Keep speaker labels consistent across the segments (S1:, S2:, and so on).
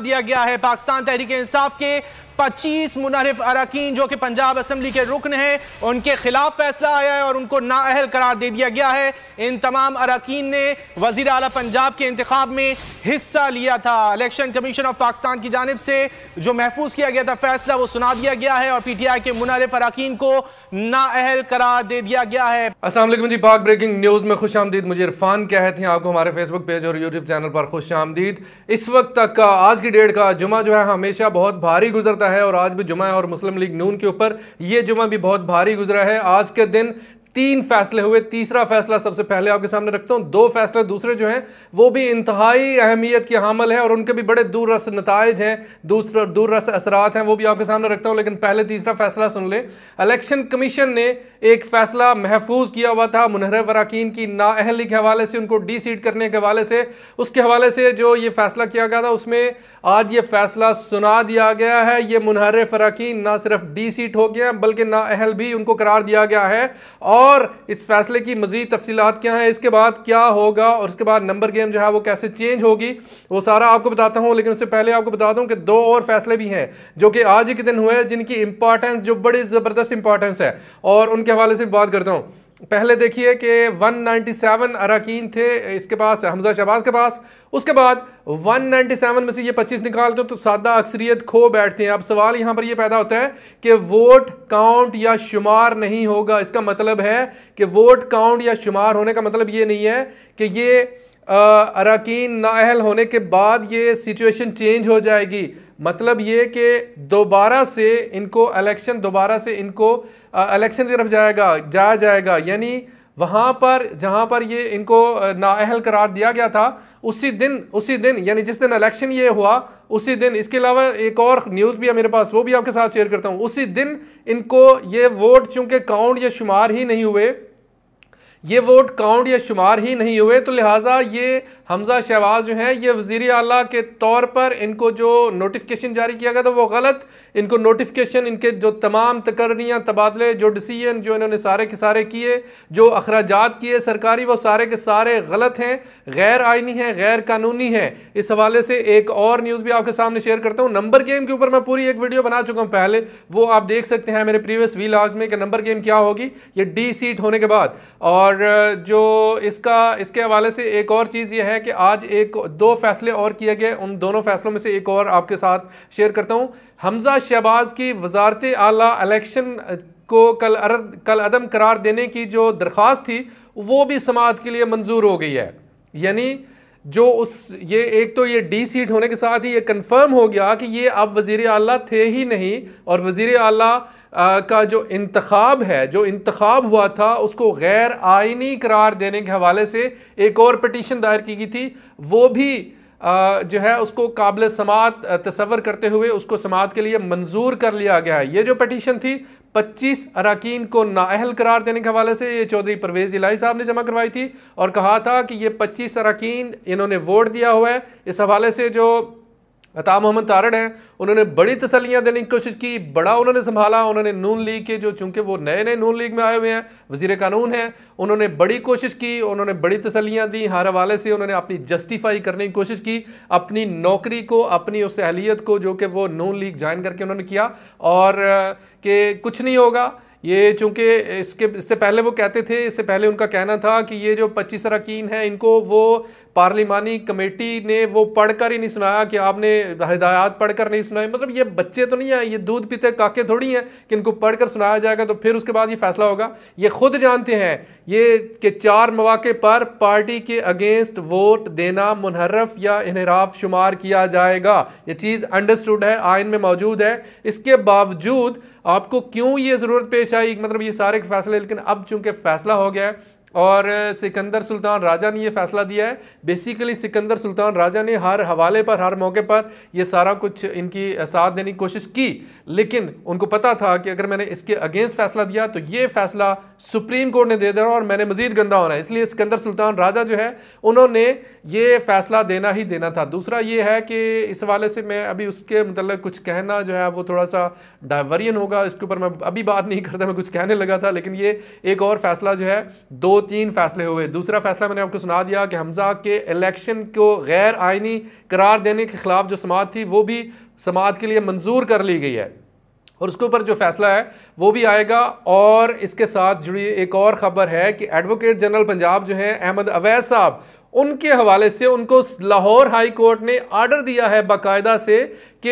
S1: दिया गया है पाकिस्तान तहरीक इंसाफ के 25 मुनरफ अरकान जो कि पंजाब असम्बली के रुकन हैं उनके खिलाफ फैसला आया है और उनको नाअहल करार दे दिया गया है इन तमाम अरकान ने वजी अला पंजाब के इंतब में हिस्सा लिया था इलेक्शन कमीशन ऑफ पाकिस्तान की जानब से जो महफूज किया गया था फैसला वो सुना दिया गया है और पी टी आई के मुनरफ अरकान को नाअहल करार दे दिया गया है असल जी पाक ब्रेकिंग न्यूज़ में खुश आमदीद मुझे इरफान कहते हैं आपको हमारे फेसबुक पेज और यूट्यूब चैनल पर खुश आमदीद इस वक्त तक का आज की डेट का जुमा जो है हमेशा बहुत भारी गुजरता है है और आज भी जुमा है और मुस्लिम लीग नून के ऊपर ये जुमा भी बहुत भारी गुजरा है आज के दिन तीन फैसले हुए तीसरा फैसला सबसे पहले आपके सामने रखता हूं दो फैसले दूसरे जो हैं वो भी इंतहाई अहमियत के हामल हैं और उनके भी बड़े दूर रस नतज हैं दूसरे दूर रस असरात हैं वो भी आपके सामने रखता हूँ लेकिन पहले तीसरा फैसला सुन लें इलेक्शन कमीशन ने एक फैसला महफूज किया हुआ था मुनहर वराकीन की नाअहली के हवाले से उनको डी सीट करने के हवाले से उसके हवाले से जो ये फैसला किया गया था उसमें आज ये फैसला सुना दिया गया है ये मुनहर फराकिन ना सिर्फ डी सीट हो गया बल्कि नाअहल भी उनको करार दिया गया है और और इस फैसले की मजीद तफसीत क्या है इसके बाद क्या होगा और इसके बाद नंबर गेम जो है वो कैसे चेंज होगी वो सारा आपको बताता हूँ लेकिन उससे पहले आपको बता दूँ कि दो और फैसले भी हैं जो कि आज ही के दिन हुए जिनकी इंपॉर्टेंस जो बड़ी ज़बरदस्त इंपॉर्टेंस है और उनके हवाले से बात करता हूँ पहले देखिए कि 197 अरकान थे इसके पास हमजा शहबाज के पास उसके बाद 197 में से ये 25 निकालते हैं तो सादा अक्सरियत खो बैठते हैं अब सवाल यहाँ पर ये पैदा होता है कि वोट काउंट या शुमार नहीं होगा इसका मतलब है कि वोट काउंट या शुमार होने का मतलब ये नहीं है कि ये अरकान नाअहल होने के बाद ये सिचुएशन चेंज हो जाएगी मतलब ये कि दोबारा से इनको इलेक्शन दोबारा से इनको इलेक्शन की तरफ जाएगा जाया जाएगा यानी वहाँ पर जहाँ पर ये इनको नाअहल करार दिया गया था उसी दिन उसी दिन यानी जिस दिन इलेक्शन ये हुआ उसी दिन इसके अलावा एक और न्यूज़ भी है मेरे पास वो भी आपके साथ शेयर करता हूँ उसी दिन इनको ये वोट चूँकि काउंट या शुमार ही नहीं हुए ये वोट काउंट या शुमार ही नहीं हुए तो लिहाजा ये हमज़ा शहबाज जो हैं ये वजीर अला के तौर पर इनको जो नोटिफिकेशन जारी किया गया था वो गलत इनको नोटिफिकेशन इनके जो तमाम तकरणियाँ तबादले जो डिसीजन जो इन्होंने सारे के सारे किए जो अखराजात किए सरकारी वो सारे के सारे गलत हैं गैर आइनी हैं गैर कानूनी हैं इस हवाले से एक और न्यूज़ भी आपके सामने शेयर करता हूँ नंबर गेम के ऊपर मैं पूरी एक वीडियो बना चुका हूँ पहले वो आप देख सकते हैं मेरे प्रीवियस वीलाग्स में कि नंबर गेम क्या होगी ये डी सीट होने के बाद और और जो इसका इसके हवाले से एक और चीज़ यह है कि आज एक दो फैसले और किए गए उन दोनों फैसलों में से एक और आपके साथ शेयर करता हूँ हमजा शहबाज की वजारत आला इलेक्शन को कल अरद कल अदम करार देने की जो दरख्वास्त थी वो भी समात के लिए मंजूर हो गई है यानी जो उस ये एक तो ये डी सीट होने के साथ ही ये कंफर्म हो गया कि ये अब वज़ी अल थे ही नहीं और वज़ी अली का जो इंतखब है जो इंतखब हुआ था उसको गैर आइनी करार देने के हवाले से एक और पटिशन दायर की गई थी वो भी आ, जो है उसको काबिल समात तस्वर करते हुए उसको समात के लिए मंजूर कर लिया गया है ये जो पटिशन थी पच्चीस अरकान को नााहल करार देने के हवाले से ये चौधरी परवेज़ इलाही साहब ने जमा करवाई थी और कहा था कि ये पच्चीस अरकान इन्होंने वोट दिया हुआ है इस हवाले से जो अताब मोहम्मद तारड़ हैं उन्होंने बड़ी तसलियाँ देने की कोशिश की बड़ा उन्होंने संभाला उन्होंने नून लीग के जो चूँकि वो नए नए नून लीग में आए हुए हैं वजीर कानून हैं उन्होंने बड़ी कोशिश की उन्होंने बड़ी तसलियाँ दी हर हवाले से उन्होंने अपनी जस्टिफाई करने की कोशिश की अपनी नौकरी को अपनी उस अहलीत को जो कि वो नून लीग ज्वाइन करके उन्होंने किया और कि कुछ नहीं होगा ये चूँकि इसके इससे पहले वो कहते थे इससे पहले उनका कहना था कि ये जो पच्चीस अरकान हैं इनको वो पार्लिमानी कमेटी ने वो पढ़कर ही नहीं सुनाया कि आपने हिदायत पढ़कर नहीं सुनाई मतलब ये बच्चे तो नहीं हैं ये दूध पीते काके थोड़ी हैं कि इनको पढ़कर सुनाया जाएगा तो फिर उसके बाद ये फैसला होगा ये खुद जानते हैं ये कि चार मौाक़े पर पार्टी के अगेंस्ट वोट देना मुनहरफ या इनहराफ शुमार किया जाएगा ये चीज़ अंडरस्टूड है आयन में मौजूद है इसके बावजूद आपको क्यों ये ज़रूरत पेश आई मतलब ये सारे फैसले लेकिन अब चूंकि फैसला हो गया है और सिकंदर सुल्तान राजा ने ये फैसला दिया है बेसिकली सिकंदर सुल्तान राजा ने हर हवाले पर हर मौके पर ये सारा कुछ इनकी साथ देने की कोशिश की लेकिन उनको पता था कि अगर मैंने इसके अगेंस्ट फैसला दिया तो ये फैसला सुप्रीम कोर्ट ने दे देना और मैंने मजीद गंदा होना है इसलिए सिकंदर सुल्तान राजा जो है उन्होंने ये फैसला देना ही देना था दूसरा ये है कि इस हवाले से मैं अभी उसके मतलब कुछ कहना जो है वो थोड़ा सा डाइवरियन होगा इसके ऊपर मैं अभी बात नहीं करता मैं कुछ कहने लगा था लेकिन ये एक और फैसला जो है दो तीन फैसले हुए दूसरा फैसला मैंने आपको सुना दिया कि हमजा के इलेक्शन को गैर आइनी करार देने के खिलाफ जो समात थी वो भी समात के लिए मंजूर कर ली गई है और उसके ऊपर जो फैसला है वो भी आएगा और इसके साथ जुड़ी एक और ख़बर है कि एडवोकेट जनरल पंजाब जो हैं अहमद अवैस साहब उनके हवाले से उनको लाहौर हाई कोर्ट ने आर्डर दिया है बाकायदा से कि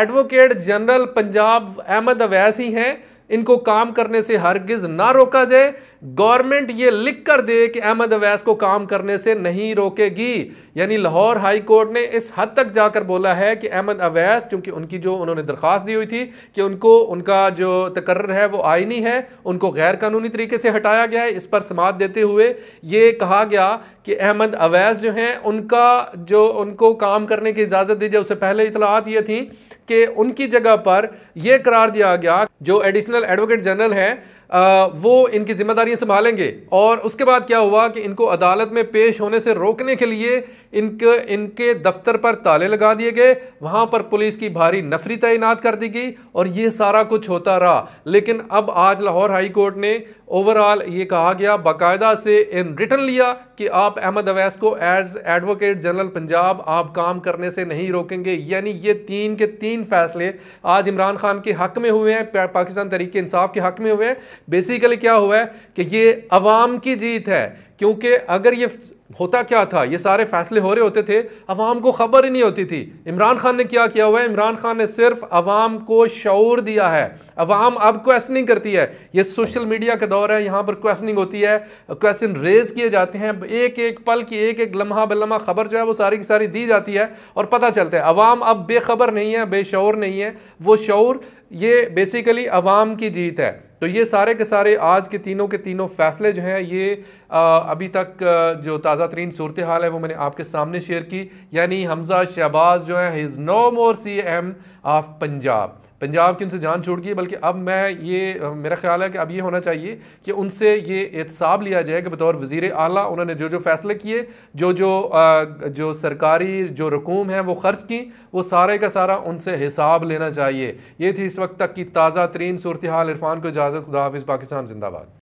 S1: एडवोकेट जनरल पंजाब अहमद अवैस ही हैं इनको काम करने से हरगिज़ ना रोका जाए गवर्नमेंट ये लिख कर दे कि अहमद अवैस को काम करने से नहीं रोकेगी यानी लाहौर हाई कोर्ट ने इस हद तक जाकर बोला है कि अहमद अवैस चूंकि उनकी जो उन्होंने दरख्वास्त दी हुई थी कि उनको उनका जो तकर्र है वो आईनी है उनको गैर कानूनी तरीके से हटाया गया है इस पर समात देते हुए ये कहा गया कि अहमद अवैस जो हैं उनका जो उनको काम करने की इजाज़त दी जाए उससे पहले इतलात ये थी कि उनकी जगह पर यह करार दिया गया जो एडिशनल एडवोकेट जनरल आ, वो इनकी ज़िम्मेदारी जिम्मेदारियां संभालेंगे और उसके बाद क्या हुआ कि इनको अदालत में पेश होने से रोकने के लिए इनके इनके दफ्तर पर ताले लगा दिए गए वहाँ पर पुलिस की भारी नफरी तैनात कर दी गई और ये सारा कुछ होता रहा लेकिन अब आज लाहौर हाई कोर्ट ने ओवरऑल ये कहा गया बाकायदा से इन रिटर्न लिया कि आप अहमद अवैस को एज एडवोकेट जनरल पंजाब आप काम करने से नहीं रोकेंगे यानी ये तीन के तीन फैसले आज इमरान खान के हक में हुए हैं पाकिस्तान तरीके इंसाफ के हक में हुए हैं बेसिकली क्या हुआ है कि ये अवाम की जीत है क्योंकि अगर ये होता क्या था ये सारे फैसले हो रहे होते थे अवाम को खबर ही नहीं होती थी इमरान खान ने क्या किया हुआ है इमरान खान ने सिर्फ अवाम को शौर दिया है अवाम अब क्वेश्चनिंग करती है ये सोशल मीडिया का दौर है यहाँ पर क्वेश्चनिंग होती है क्वेश्चन रेज किए जाते हैं एक एक पल की एक एक लम्हा बल्हा खबर जो है वो सारी की सारी दी जाती है और पता चलता है अवाम अब बेखबर नहीं है बेशौर नहीं है वो शौर ये बेसिकली अवाम की जीत है तो ये सारे के सारे आज के तीनों के तीनों फैसले जो हैं ये आ, अभी तक जो ताज़ा तरीन सूरत हाल है वो मैंने आपके सामने शेयर की यानी हमजा शहबाज जो है is no more C M of Punjab Punjab की उनसे जान छोड़ गई बल्कि अब मैं ये मेरा ख्याल है कि अब ये होना चाहिए कि उनसे ये एहतसाब लिया जाए कि बतौर वज़ी अली उन्होंने जो जो फ़ैसले किए जो जो जो सरकारी जो रकूम है वो खर्च की वो सारे का सारा उनसे हिसाब लेना चाहिए ये थी इस वक्त तक की ताज़ा तरीन सूरत हाल इरफान को इजाज़त खुदा हाफ़ पाकिस्तान जिंदाबाद